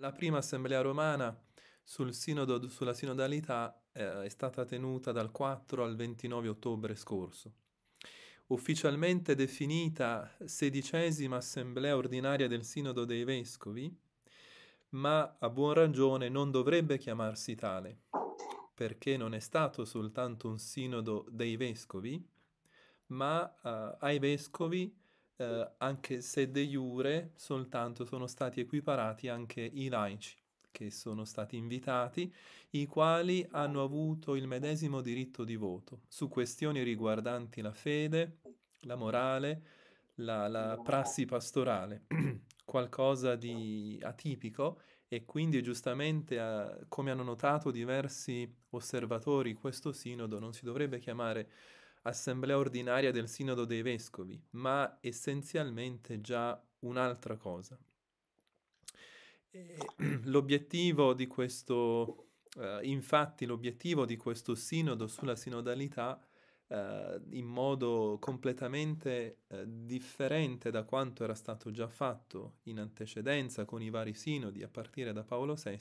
La prima assemblea romana sul sinodo, sulla sinodalità eh, è stata tenuta dal 4 al 29 ottobre scorso. Ufficialmente definita sedicesima assemblea ordinaria del Sinodo dei Vescovi, ma a buon ragione non dovrebbe chiamarsi tale, perché non è stato soltanto un sinodo dei vescovi, ma eh, ai vescovi eh, anche se de jure soltanto sono stati equiparati anche i laici che sono stati invitati, i quali hanno avuto il medesimo diritto di voto su questioni riguardanti la fede, la morale, la, la prassi pastorale, qualcosa di atipico e quindi giustamente, eh, come hanno notato diversi osservatori, questo sinodo non si dovrebbe chiamare assemblea ordinaria del Sinodo dei Vescovi, ma essenzialmente già un'altra cosa. E l'obiettivo di questo, eh, infatti, l'obiettivo di questo sinodo sulla sinodalità eh, in modo completamente eh, differente da quanto era stato già fatto in antecedenza con i vari sinodi a partire da Paolo VI,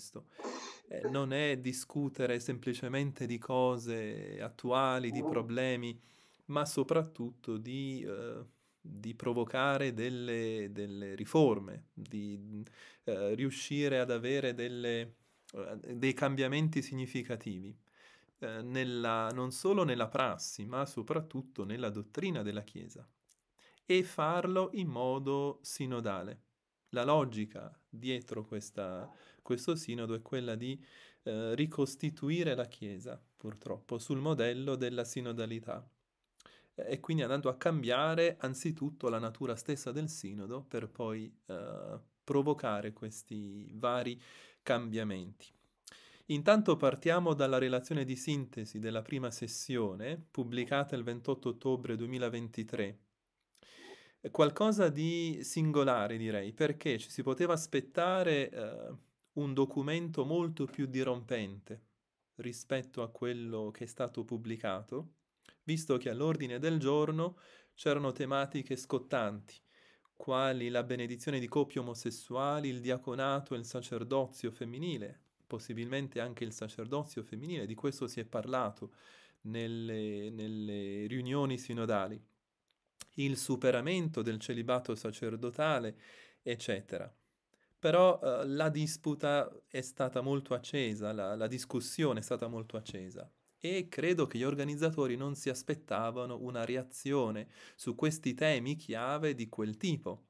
eh, non è discutere semplicemente di cose attuali, di problemi ma soprattutto di, eh, di provocare delle, delle, riforme, di eh, riuscire ad avere delle, eh, dei cambiamenti significativi. Eh, nella, non solo nella prassi, ma soprattutto nella dottrina della Chiesa, e farlo in modo sinodale. La logica dietro questa, questo sinodo è quella di eh, ricostituire la Chiesa, purtroppo, sul modello della sinodalità, e quindi andando a cambiare anzitutto la natura stessa del sinodo per poi eh, provocare questi vari cambiamenti. Intanto partiamo dalla relazione di sintesi della prima sessione, pubblicata il 28 ottobre 2023. Qualcosa di singolare, direi, perché ci si poteva aspettare eh, un documento molto più dirompente rispetto a quello che è stato pubblicato, visto che all'ordine del giorno c'erano tematiche scottanti, quali la benedizione di coppie omosessuali, il diaconato e il sacerdozio femminile, possibilmente anche il sacerdozio femminile, di questo si è parlato nelle, nelle riunioni sinodali, il superamento del celibato sacerdotale, eccetera. Però eh, la disputa è stata molto accesa, la, la discussione è stata molto accesa e credo che gli organizzatori non si aspettavano una reazione su questi temi chiave di quel tipo.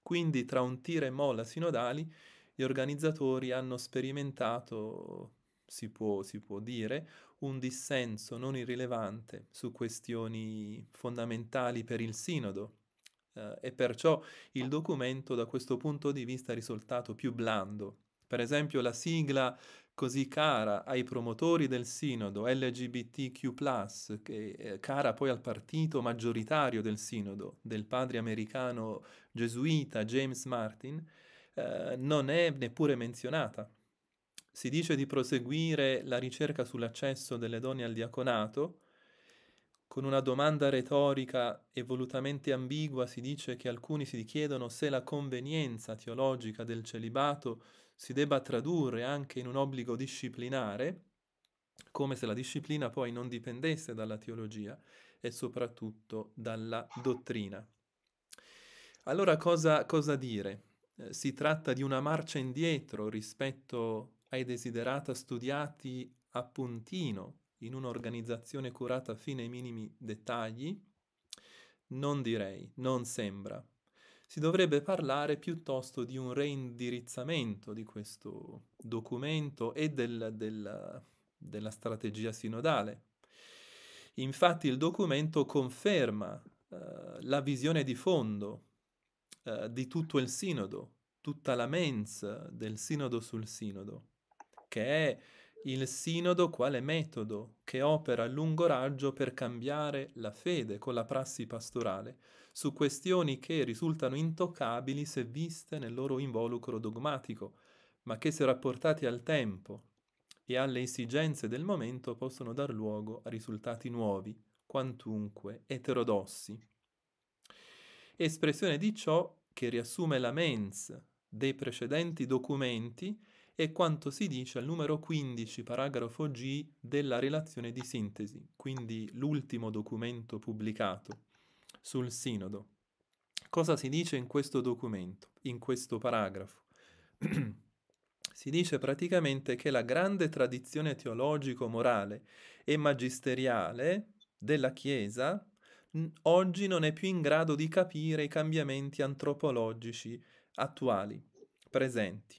Quindi tra un tira e molla sinodali gli organizzatori hanno sperimentato, si può, si può dire, un dissenso non irrilevante su questioni fondamentali per il sinodo, Uh, e perciò il documento da questo punto di vista è risultato più blando. Per esempio la sigla così cara ai promotori del sinodo LGBTQ, che è eh, cara poi al partito maggioritario del sinodo, del padre americano gesuita James Martin, eh, non è neppure menzionata. Si dice di proseguire la ricerca sull'accesso delle donne al diaconato, con una domanda retorica e volutamente ambigua si dice che alcuni si chiedono se la convenienza teologica del celibato si debba tradurre anche in un obbligo disciplinare, come se la disciplina poi non dipendesse dalla teologia e soprattutto dalla dottrina. Allora cosa, cosa dire? Eh, si tratta di una marcia indietro rispetto ai desiderata studiati a puntino in un'organizzazione curata fino ai minimi dettagli? Non direi, non sembra. Si dovrebbe parlare piuttosto di un reindirizzamento di questo documento e del, del, della strategia sinodale. Infatti il documento conferma eh, la visione di fondo eh, di tutto il sinodo, tutta la mens del sinodo sul sinodo, che è il sinodo quale metodo che opera a lungo raggio per cambiare la fede con la prassi pastorale su questioni che risultano intoccabili se viste nel loro involucro dogmatico, ma che se rapportati al tempo e alle esigenze del momento possono dar luogo a risultati nuovi, quantunque eterodossi. Espressione di ciò che riassume la mens dei precedenti documenti è quanto si dice al numero 15, paragrafo G, della relazione di sintesi, quindi l'ultimo documento pubblicato sul sinodo. Cosa si dice in questo documento, in questo paragrafo? si dice praticamente che la grande tradizione teologico-morale e magisteriale della Chiesa oggi non è più in grado di capire i cambiamenti antropologici attuali, presenti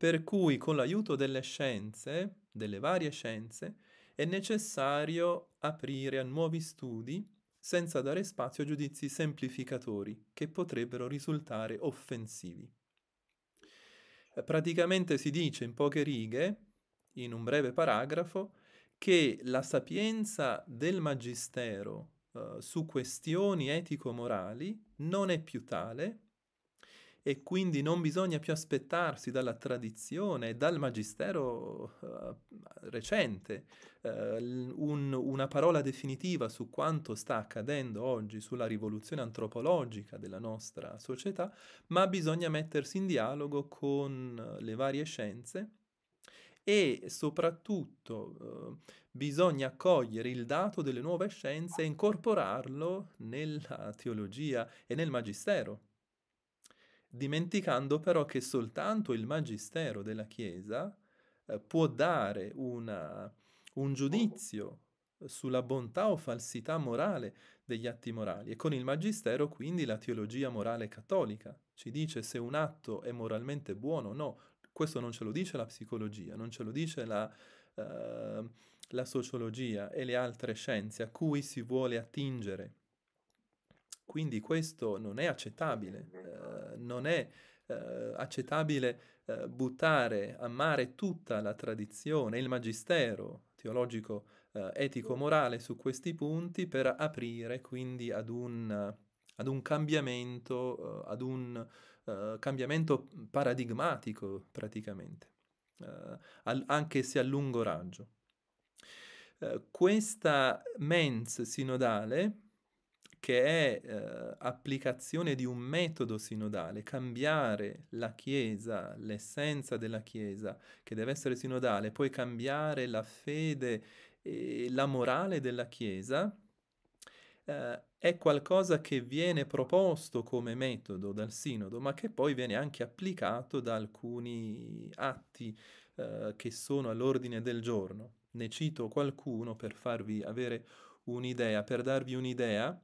per cui con l'aiuto delle scienze, delle varie scienze, è necessario aprire a nuovi studi senza dare spazio a giudizi semplificatori che potrebbero risultare offensivi. Praticamente si dice in poche righe, in un breve paragrafo, che la sapienza del magistero eh, su questioni etico-morali non è più tale e quindi non bisogna più aspettarsi dalla tradizione, dal magistero uh, recente, uh, un, una parola definitiva su quanto sta accadendo oggi, sulla rivoluzione antropologica della nostra società, ma bisogna mettersi in dialogo con eh, le varie scienze e soprattutto eh, bisogna accogliere il dato delle nuove scienze e incorporarlo nella teologia e nel magistero dimenticando però che soltanto il magistero della Chiesa eh, può dare una, un giudizio sulla bontà o falsità morale degli atti morali e con il magistero quindi la teologia morale cattolica ci dice se un atto è moralmente buono o no. Questo non ce lo dice la psicologia, non ce lo dice la, eh, la sociologia e le altre scienze a cui si vuole attingere quindi questo non è accettabile, eh, non è eh, accettabile eh, buttare a mare tutta la tradizione, il magistero teologico, eh, etico, morale su questi punti per aprire quindi ad un, ad un cambiamento, eh, ad un eh, cambiamento paradigmatico praticamente, al, anche se a lungo raggio. questa mens sinodale che è eh, applicazione di un metodo sinodale, cambiare la Chiesa, l'essenza della Chiesa, che deve essere sinodale, poi cambiare la fede e la morale della Chiesa, eh, è qualcosa che viene proposto come metodo dal sinodo, ma che poi viene anche applicato da alcuni atti eh, che sono all'ordine del giorno. Ne cito qualcuno per farvi avere un'idea, per darvi un'idea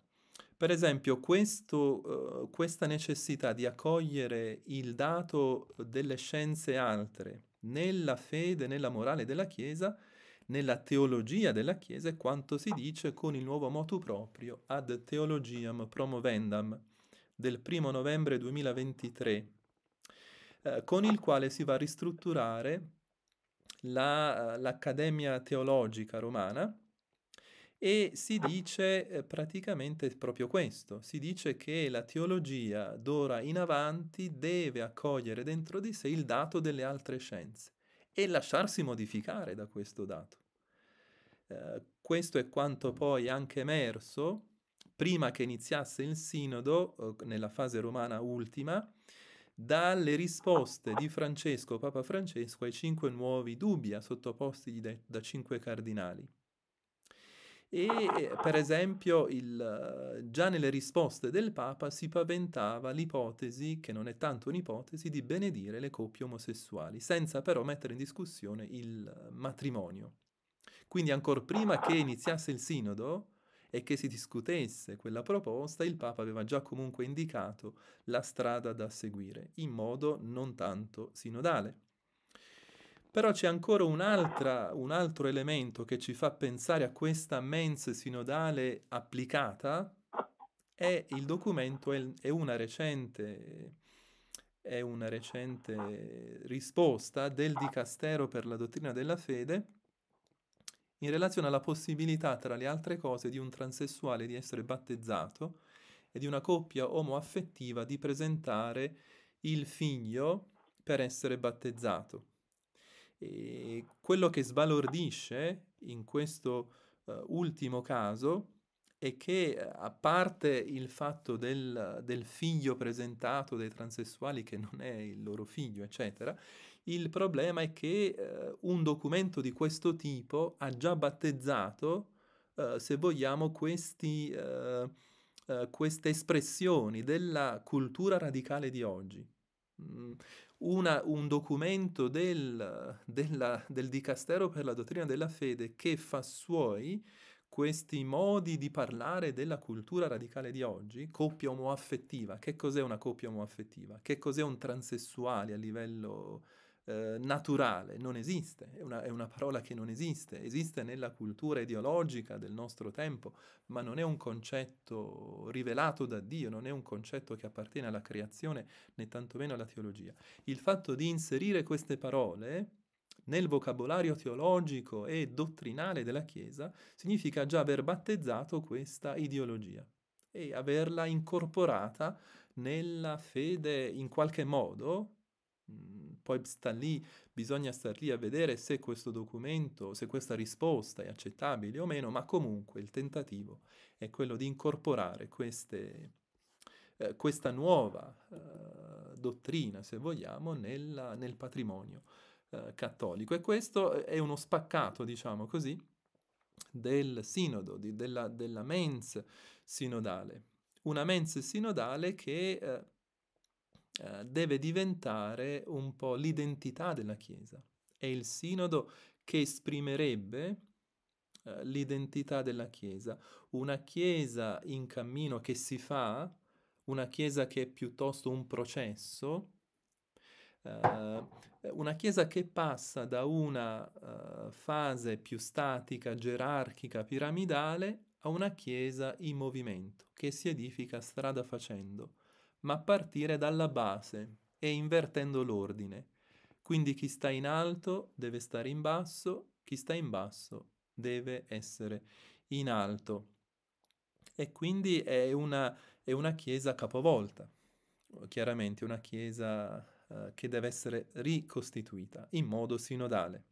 per esempio, questo, uh, questa necessità di accogliere il dato delle scienze altre nella fede, nella morale della Chiesa, nella teologia della Chiesa è quanto si dice con il nuovo motu proprio ad Theologiam Promovendam del 1 novembre 2023, eh, con il quale si va a ristrutturare la, eh, l'Accademia Teologica Romana, e si ah. dice eh, praticamente proprio questo, si dice che la teologia d'ora in avanti deve accogliere dentro di sé il dato delle altre scienze e lasciarsi modificare da questo dato. Eh, questo è quanto poi anche emerso prima che iniziasse il sinodo, eh, nella fase romana ultima, dalle risposte di Francesco, Papa Francesco, ai cinque nuovi dubbi sottoposti da cinque cardinali. E eh, per esempio il, eh, già nelle risposte del Papa si paventava l'ipotesi, che non è tanto un'ipotesi, di benedire le coppie omosessuali, senza però mettere in discussione il matrimonio. Quindi ancora prima che iniziasse il sinodo e che si discutesse quella proposta, il Papa aveva già comunque indicato la strada da seguire, in modo non tanto sinodale. Però c'è ancora un, altro elemento che ci fa pensare a questa mens sinodale applicata, è il documento, è una recente, è una recente risposta del Dicastero per la dottrina della fede in relazione alla possibilità, tra le altre cose, di un transessuale di essere battezzato e di una coppia omoaffettiva di presentare il figlio per essere battezzato. E quello che sbalordisce in questo uh, ultimo caso è che, eh, a parte il fatto del, del, figlio presentato dai transessuali che non è il loro figlio, eccetera, il problema è che uh, un documento di questo tipo ha già battezzato, uh, se vogliamo, questi, queste espressioni della cultura radicale di oggi. Mm, una, un documento del, della, del Dicastero per la dottrina della fede che fa suoi questi modi di parlare della cultura radicale di oggi, coppia omoaffettiva, che cos'è una coppia omoaffettiva? Che cos'è un transessuale a livello eh, naturale, non esiste, è una, è una parola che non esiste, esiste nella cultura ideologica del nostro tempo, ma non è un concetto rivelato da Dio, non è un concetto che appartiene alla creazione né tantomeno alla teologia. Il fatto di inserire queste parole nel vocabolario teologico e dottrinale della Chiesa significa già aver battezzato questa ideologia e averla incorporata nella fede in qualche modo, mm, poi sta lì, bisogna star lì a vedere se questo documento, se questa risposta è accettabile o meno, ma comunque il tentativo è quello di incorporare queste, eh, questa nuova eh, dottrina, se vogliamo, nella, nel patrimonio eh, cattolico. E questo è uno spaccato, diciamo così, del sinodo, di, della, della mens sinodale. Una mens sinodale che eh, eh, deve diventare un po' l'identità della Chiesa. È il sinodo che esprimerebbe eh, l'identità della Chiesa, una Chiesa in cammino che si fa, una Chiesa che è piuttosto un processo, eh, una Chiesa che passa da una fase più statica, gerarchica, piramidale, a una Chiesa in movimento, che si edifica strada facendo ma partire dalla base e invertendo l'ordine. Quindi chi sta in alto deve stare in basso, chi sta in basso deve essere in alto. E quindi è una, è una chiesa capovolta, chiaramente una chiesa eh, che deve essere ricostituita in modo sinodale.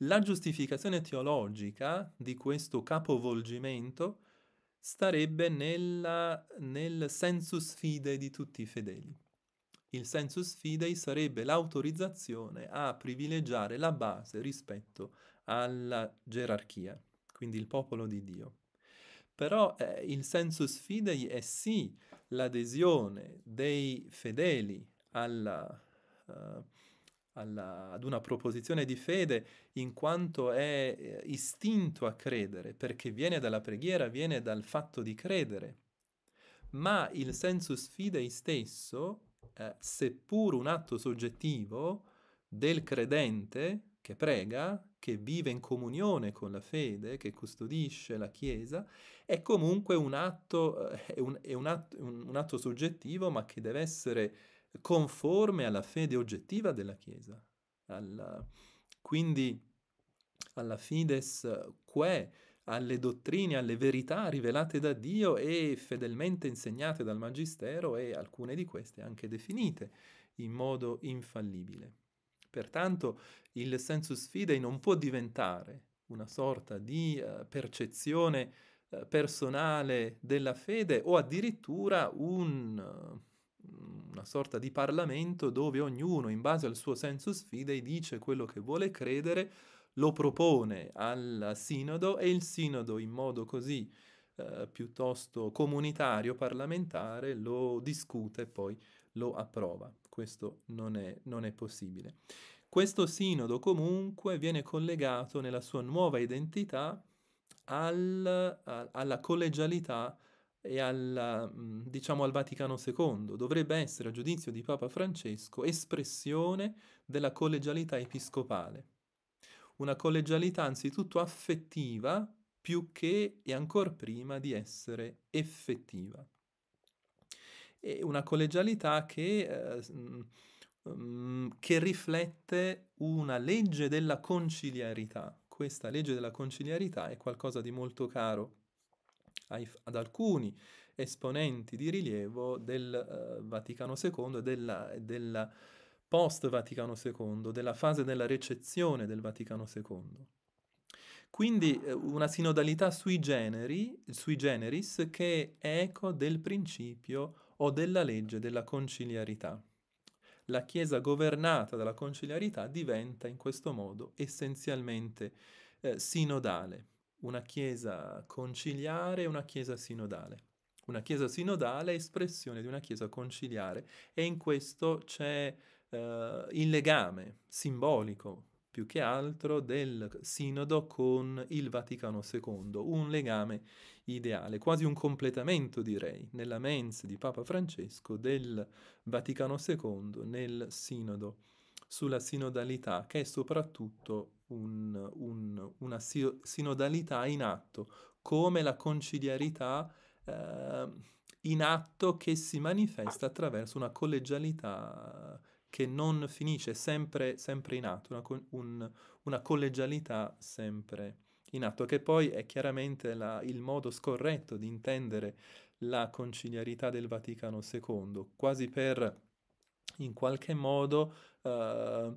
La giustificazione teologica di questo capovolgimento starebbe nella, nel sensus fidei di tutti i fedeli. Il sensus fidei sarebbe l'autorizzazione a privilegiare la base rispetto alla gerarchia, quindi il popolo di Dio. Però eh, il sensus fidei è sì l'adesione dei fedeli alla, uh, alla, ad una proposizione di fede in quanto è eh, istinto a credere, perché viene dalla preghiera, viene dal fatto di credere. Ma il sensus fidei stesso, eh, seppur un atto soggettivo del credente che prega, che vive in comunione con la fede, che custodisce la Chiesa, è comunque un atto, eh, un, è un, atto, un, un atto soggettivo ma che deve essere conforme alla fede oggettiva della Chiesa. Alla, quindi alla fides que, alle dottrine, alle verità rivelate da Dio e fedelmente insegnate dal Magistero e alcune di queste anche definite in modo infallibile. Pertanto il sensus fidei non può diventare una sorta di uh, percezione uh, personale della fede o addirittura un... Uh, una sorta di Parlamento dove ognuno, in base al suo senso sfidei, dice quello che vuole credere, lo propone al sinodo e il sinodo in modo così eh, piuttosto comunitario, parlamentare, lo discute e poi lo approva. Questo non è, non è possibile. Questo sinodo comunque viene collegato nella sua nuova identità al, alla collegialità e alla, mm, diciamo, al Vaticano II, dovrebbe essere a giudizio di Papa Francesco espressione della collegialità episcopale. Una collegialità anzitutto affettiva più che e ancor prima di essere effettiva. E una collegialità che, eh, mm, mm, che riflette una legge della conciliarità. Questa legge della conciliarità è qualcosa di molto caro ai, ad alcuni esponenti di rilievo del uh, Vaticano II e della, della post Vaticano II, della fase della recezione del Vaticano II. Quindi eh, una sinodalità sui, generi, sui generis che è eco del principio o della legge della conciliarità. La Chiesa governata dalla conciliarità diventa in questo modo essenzialmente eh, sinodale una Chiesa conciliare e una Chiesa sinodale. Una Chiesa sinodale è espressione di una Chiesa conciliare e in questo c'è eh, il legame simbolico più che altro del sinodo con il Vaticano II, un legame ideale, quasi un completamento direi, nella mens di Papa Francesco del Vaticano II nel sinodo sulla sinodalità, che è soprattutto un, un, una sinodalità in atto, come la conciliarità eh, in atto che si manifesta attraverso una collegialità che non finisce, sempre, sempre in atto, una, un, una, collegialità sempre in atto, che poi è chiaramente la, il modo scorretto di intendere la conciliarità del Vaticano II, quasi per in qualche modo eh,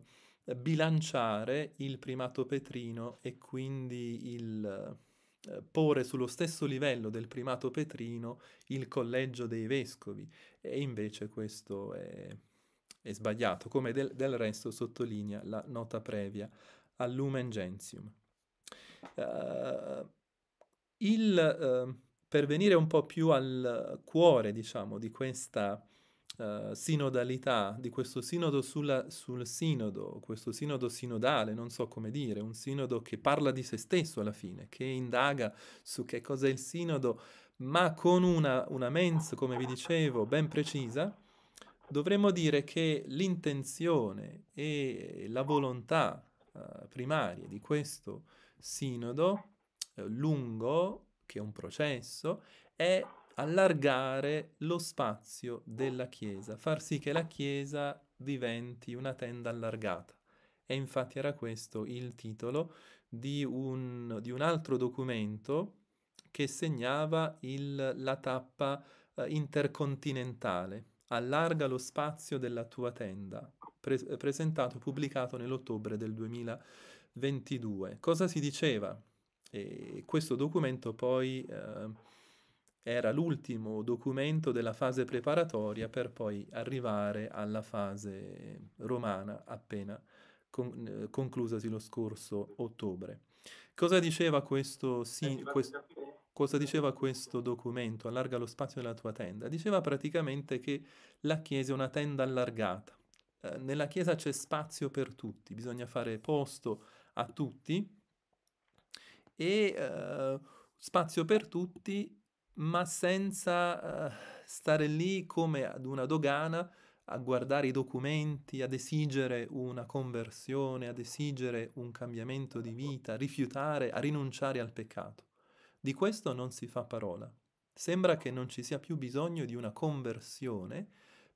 bilanciare il primato petrino e quindi il, eh, porre sullo stesso livello del primato petrino il collegio dei vescovi e invece questo è, è sbagliato, come del, del, resto sottolinea la nota previa al Lumen Gentium. Uh, il, uh, ehm, per venire un po' più al cuore, diciamo, di questa uh, sinodalità, di questo sinodo sulla, sul sinodo, questo sinodo sinodale, non so come dire, un sinodo che parla di se stesso alla fine, che indaga su che cosa è il sinodo, ma con una, una mens, come vi dicevo, ben precisa, dovremmo dire che l'intenzione e la volontà uh, primarie di questo sinodo eh, lungo, che è un processo, è allargare lo spazio della Chiesa, far sì che la Chiesa diventi una tenda allargata. E infatti era questo il titolo di un, di un altro documento che segnava il, la tappa eh, intercontinentale. Allarga lo spazio della tua tenda, pre- presentato pubblicato nell'ottobre del 2022. Cosa si diceva? E questo documento poi... Eh, era l'ultimo documento della fase preparatoria per poi arrivare alla fase romana appena con, eh, conclusasi lo scorso ottobre. Cosa diceva questo, si, quest, eh. cosa diceva questo documento? Allarga lo spazio della tua tenda. Diceva praticamente che la Chiesa è una tenda allargata. Eh, nella Chiesa c'è spazio per tutti, bisogna fare posto a tutti e eh, spazio per tutti ma senza uh, stare lì come ad una dogana a guardare i documenti, ad esigere una conversione, ad esigere un cambiamento di vita, a rifiutare, a rinunciare al peccato. Di questo non si fa parola. Sembra che non ci sia più bisogno di una conversione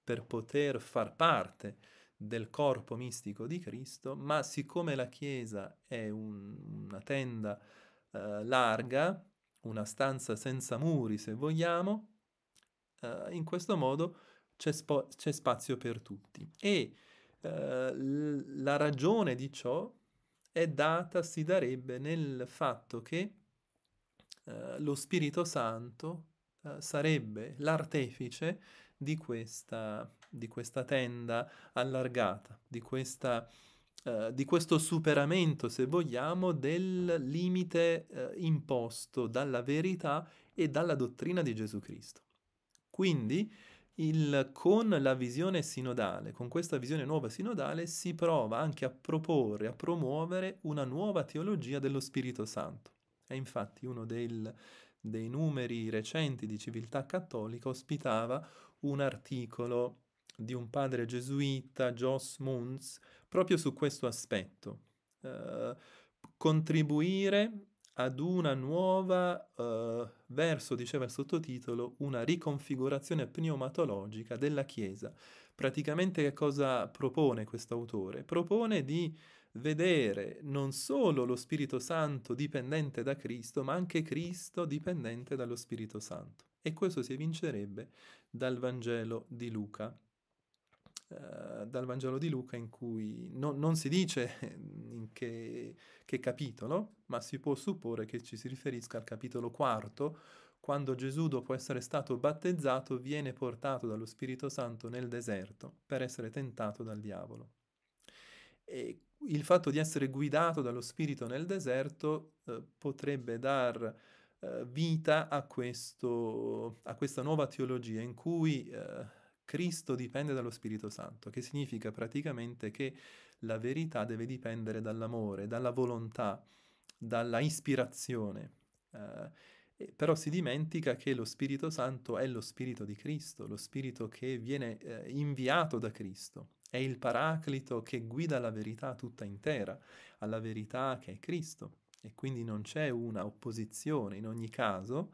per poter far parte del corpo mistico di Cristo, ma siccome la Chiesa è un, una tenda eh, larga, una stanza senza muri, se vogliamo, eh, in questo modo c'è, spo- c'è, spazio per tutti. E eh, l- la ragione di ciò è data, si darebbe nel fatto che eh, lo Spirito Santo eh, sarebbe l'artefice di questa, di questa, tenda allargata, di questa eh, di questo superamento, se vogliamo, del limite eh, imposto dalla verità e dalla dottrina di Gesù Cristo. Quindi, il, con la visione sinodale, con questa visione nuova sinodale, si prova anche a proporre, a promuovere una nuova teologia dello Spirito Santo. È infatti uno del, dei numeri recenti di Civiltà Cattolica ospitava un articolo di un padre gesuita, Jos Munz, proprio su questo aspetto. Uh, contribuire ad una nuova, uh, verso, diceva il sottotitolo, una riconfigurazione pneumatologica della Chiesa. Praticamente che cosa propone questo autore? Propone di vedere non solo lo Spirito Santo dipendente da Cristo, ma anche Cristo dipendente dallo Spirito Santo. E questo si evincerebbe dal Vangelo di Luca. Eh, dal Vangelo di Luca in cui no, non si dice in che, che capitolo, ma si può supporre che ci si riferisca al capitolo quarto, quando Gesù, dopo essere stato battezzato, viene portato dallo Spirito Santo nel deserto per essere tentato dal diavolo. E il fatto di essere guidato dallo Spirito nel deserto eh, potrebbe dar eh, vita a, questo, a, questa nuova teologia in cui eh, Cristo dipende dallo Spirito Santo, che significa praticamente che la verità deve dipendere dall'amore, dalla volontà, dalla ispirazione. Eh, però si dimentica che lo Spirito Santo è lo Spirito di Cristo, lo Spirito che viene eh, inviato da Cristo. È il Paraclito che guida la verità tutta intera, alla verità che è Cristo. E quindi non c'è una opposizione in ogni caso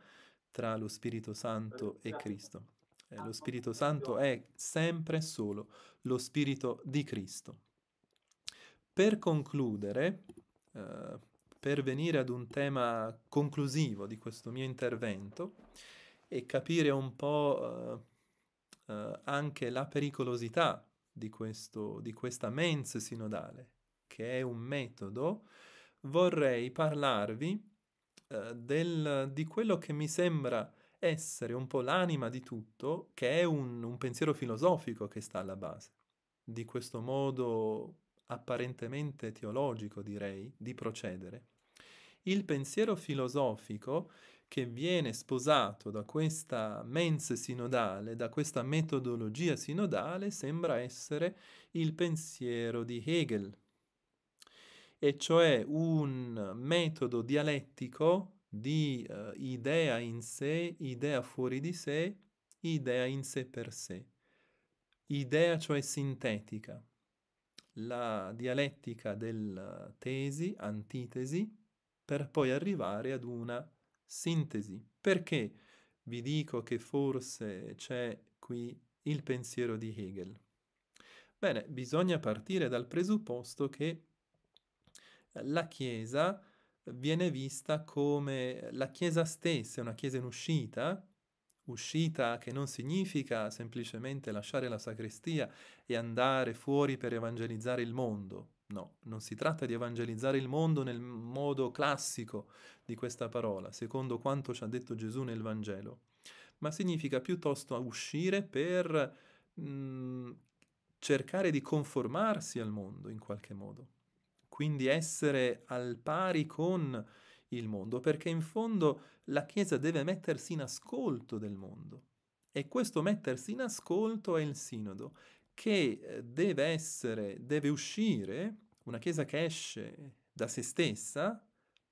tra lo Spirito Santo e esatto. Cristo. Eh, ah, lo Spirito Santo è sempre e solo lo Spirito di Cristo. Per concludere, eh, per venire ad un tema conclusivo di questo mio intervento e capire un po' eh, eh anche la pericolosità di, questo, di questa mens sinodale, che è un metodo, vorrei parlarvi eh, del, di quello che mi sembra essere un po' l'anima di tutto, che è un, un pensiero filosofico che sta alla base di questo modo apparentemente teologico, direi, di procedere. Il pensiero filosofico che viene sposato da questa mens sinodale, da questa metodologia sinodale, sembra essere il pensiero di Hegel, e cioè un metodo dialettico di uh, idea in sé, idea fuori di sé, idea in sé per sé. Idea cioè sintetica. La dialettica della eh, tesi, antitesi, per poi arrivare ad una sintesi. Perché vi dico che forse c'è qui il pensiero di Hegel? Bene, bisogna partire dal presupposto che la Chiesa viene vista come la Chiesa stessa, una Chiesa in uscita, uscita che non significa semplicemente lasciare la sacrestia e andare fuori per evangelizzare il mondo. No, non si tratta di evangelizzare il mondo nel modo classico di questa parola, secondo quanto ci ha detto Gesù nel Vangelo, ma significa piuttosto uscire per mh, mm, cercare di conformarsi al mondo in qualche modo quindi essere al pari con il mondo, perché in fondo la Chiesa deve mettersi in ascolto del mondo. E questo mettersi in ascolto è il sinodo, che eh, deve essere, deve uscire, una Chiesa che esce da se stessa,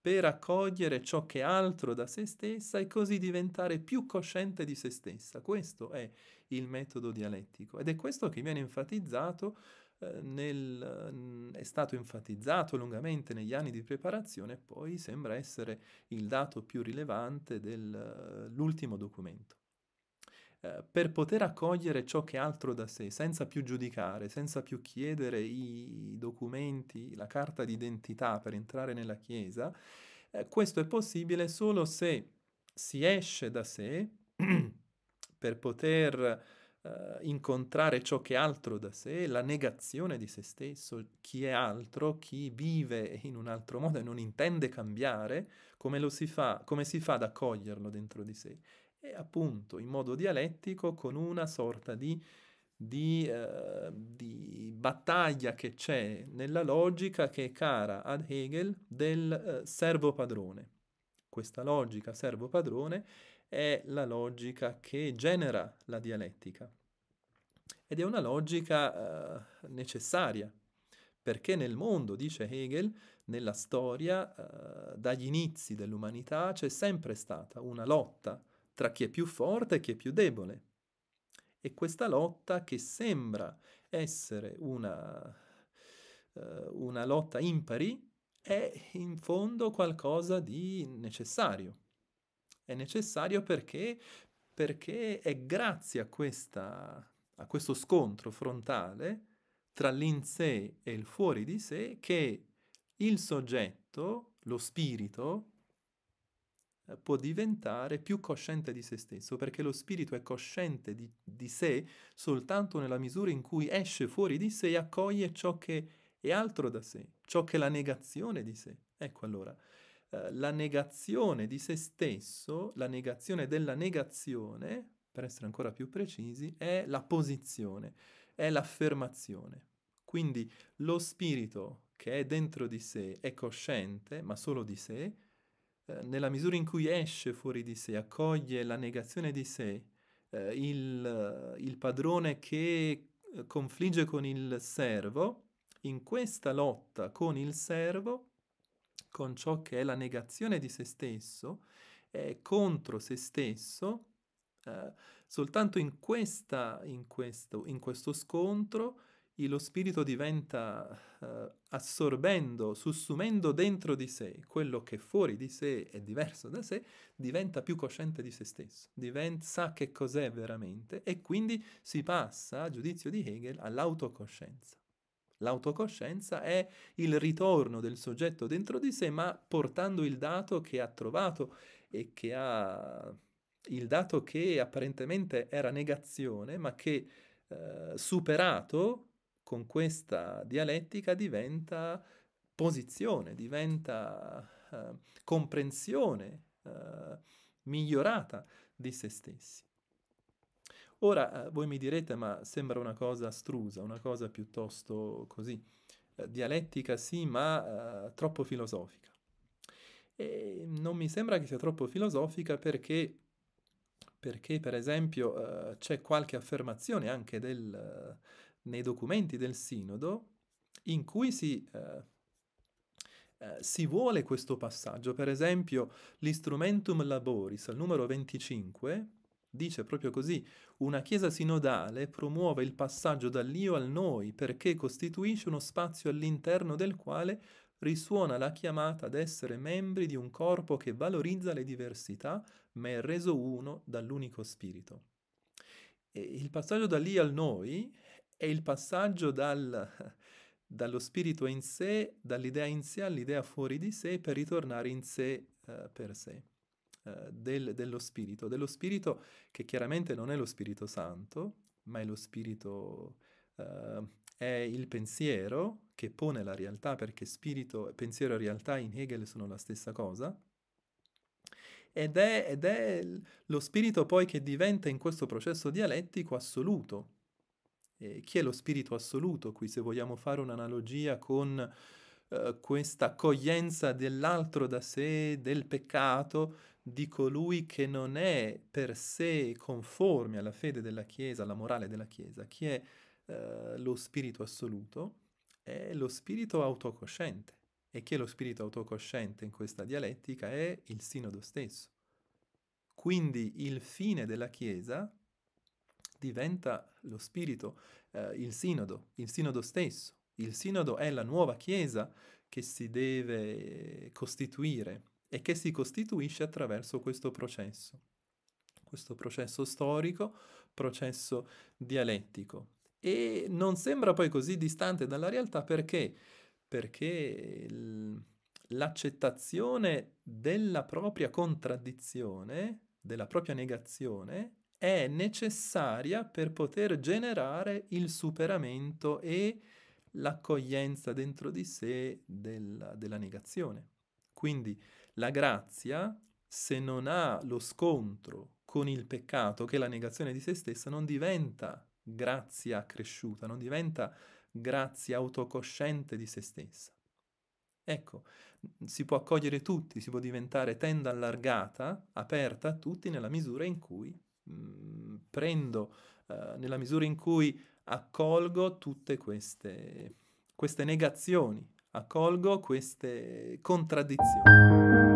per accogliere ciò che è altro da se stessa e così diventare più cosciente di se stessa. Questo è il metodo dialettico ed è questo che viene enfatizzato eh, nel, mm, è stato enfatizzato lungamente negli anni di preparazione e poi sembra essere il dato più rilevante dell'ultimo eh, documento. Eh, per poter accogliere ciò che altro da sé, senza più giudicare, senza più chiedere i documenti, la carta d'identità per entrare nella Chiesa, questo è possibile solo se si esce da sé per poter eh, incontrare ciò che è altro da sé, la negazione di se stesso, chi è altro, chi vive in un altro modo e non intende cambiare, come, lo si, fa, come si fa ad accoglierlo dentro di sé? E appunto in modo dialettico con una sorta di di, eh, di, battaglia che c'è nella logica che è cara ad Hegel del eh, servo padrone. Questa logica servo padrone è la logica che genera la dialettica. Ed è una logica eh, necessaria, perché nel mondo, dice Hegel, nella storia, eh, dagli inizi dell'umanità c'è sempre stata una lotta tra chi è più forte e chi è più debole. E questa lotta che sembra essere una, eh, una lotta impari è in fondo qualcosa di necessario è necessario perché, perché è grazie a, questa, a questo scontro frontale tra l'in sé e il fuori di sé che il soggetto, lo spirito, eh, può diventare più cosciente di se stesso, perché lo spirito è cosciente di, di, sé soltanto nella misura in cui esce fuori di sé e accoglie ciò che è altro da sé, ciò che è la negazione di sé. Ecco allora, eh, la negazione di se stesso, la negazione della negazione, per essere ancora più precisi, è la posizione, è l'affermazione. Quindi lo spirito che è dentro di sé è cosciente, ma solo di sé, eh, nella misura in cui esce fuori di sé, accoglie la negazione di sé, eh, il, il padrone che confligge con il servo, in questa lotta con il servo con ciò che è la negazione di se stesso, è contro se stesso, eh, soltanto in, questa, in, questo, in, questo, scontro lo spirito diventa eh, assorbendo, sussumendo dentro di sé quello che fuori di sé è diverso da sé, diventa più cosciente di se stesso, diventa, sa che cos'è veramente e quindi si passa, a giudizio di Hegel, all'autocoscienza. L'autocoscienza è il ritorno del soggetto dentro di sé, ma portando il dato che ha trovato e che ha il dato che apparentemente era negazione, ma che eh, superato con questa dialettica diventa posizione, diventa eh, comprensione eh, migliorata di se stessi. Ora eh, voi mi direte, ma sembra una cosa astrusa, una cosa piuttosto così, eh, dialettica sì, ma eh, troppo filosofica. E non mi sembra che sia troppo filosofica perché, perché per esempio, eh, c'è qualche affermazione anche del, eh, nei documenti del Sinodo in cui si... Eh, eh, si vuole questo passaggio, per esempio l'istrumentum laboris al numero 25 Dice proprio così, una Chiesa sinodale promuove il passaggio dall'io al noi perché costituisce uno spazio all'interno del quale risuona la chiamata ad essere membri di un corpo che valorizza le diversità ma è reso uno dall'unico spirito. E il passaggio dall'io al noi è il passaggio dal, dallo spirito in sé, dall'idea in sé all'idea fuori di sé per ritornare in sé eh, per sé. Eh, del, dello Spirito, dello Spirito che chiaramente non è lo Spirito Santo, ma è lo Spirito, eh, è il pensiero che pone la realtà, perché spirito, pensiero e realtà in Hegel sono la stessa cosa, ed è, ed è, lo spirito poi che diventa in questo processo dialettico assoluto. E chi è lo spirito assoluto qui, se vogliamo fare un'analogia con eh, questa accoglienza dell'altro da sé, del peccato, di colui che non è per sé conforme alla fede della Chiesa, alla morale della Chiesa, chi è eh, lo spirito assoluto, è lo spirito autocosciente. E chi è lo spirito autocosciente in questa dialettica è il sinodo stesso. Quindi il fine della Chiesa diventa lo spirito, eh, il sinodo, il sinodo stesso, il sinodo è la nuova Chiesa che si deve costituire e che si costituisce attraverso questo processo, questo processo storico, processo dialettico. E non sembra poi così distante dalla realtà perché? Perché l'accettazione della propria contraddizione, della propria negazione, è necessaria per poter generare il superamento e l'accoglienza dentro di sé della, della negazione. Quindi la grazia, se non ha lo scontro con il peccato, che è la negazione di se stessa, non diventa grazia cresciuta, non diventa grazia autocosciente di se stessa. Ecco, si può accogliere tutti, si può diventare tenda allargata, aperta a tutti nella misura in cui mh, mm, prendo, eh, nella misura in cui accolgo tutte queste, queste negazioni, accolgo queste contraddizioni.